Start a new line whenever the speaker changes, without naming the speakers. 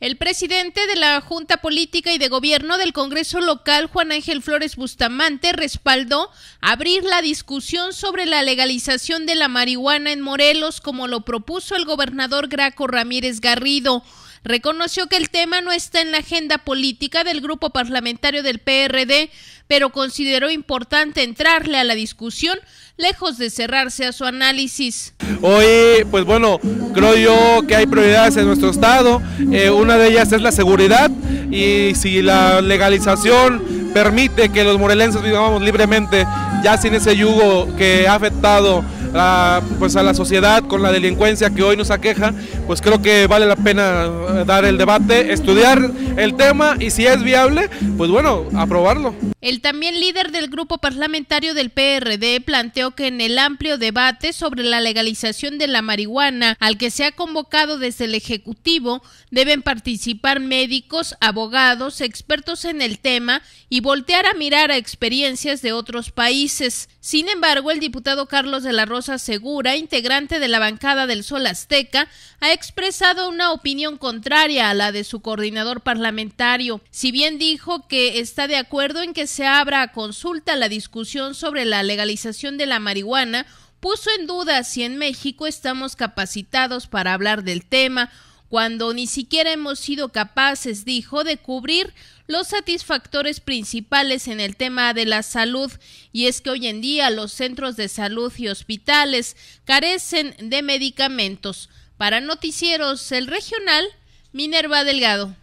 El presidente de la Junta Política y de Gobierno del Congreso Local, Juan Ángel Flores Bustamante, respaldó abrir la discusión sobre la legalización de la marihuana en Morelos, como lo propuso el gobernador Graco Ramírez Garrido reconoció que el tema no está en la agenda política del grupo parlamentario del PRD, pero consideró importante entrarle a la discusión lejos de cerrarse a su análisis.
Hoy, pues bueno, creo yo que hay prioridades en nuestro Estado, eh, una de ellas es la seguridad y si la legalización permite que los morelenses vivamos libremente, ya sin ese yugo que ha afectado pues a la sociedad con la delincuencia que hoy nos aqueja, pues creo que vale la pena eh, dar el debate, estudiar el tema y si es viable, pues bueno, aprobarlo.
El también líder del grupo parlamentario del PRD planteó que en el amplio debate sobre la legalización de la marihuana al que se ha convocado desde el Ejecutivo deben participar médicos, abogados, expertos en el tema y voltear a mirar a experiencias de otros países. Sin embargo, el diputado Carlos de la Rosa asegura, Segura, integrante de la bancada del Sol Azteca, ha expresado una opinión contraria a la de su coordinador parlamentario, si bien dijo que está de acuerdo en que se abra a consulta la discusión sobre la legalización de la marihuana, puso en duda si en México estamos capacitados para hablar del tema cuando ni siquiera hemos sido capaces, dijo, de cubrir los satisfactores principales en el tema de la salud, y es que hoy en día los centros de salud y hospitales carecen de medicamentos. Para Noticieros, el regional, Minerva
Delgado.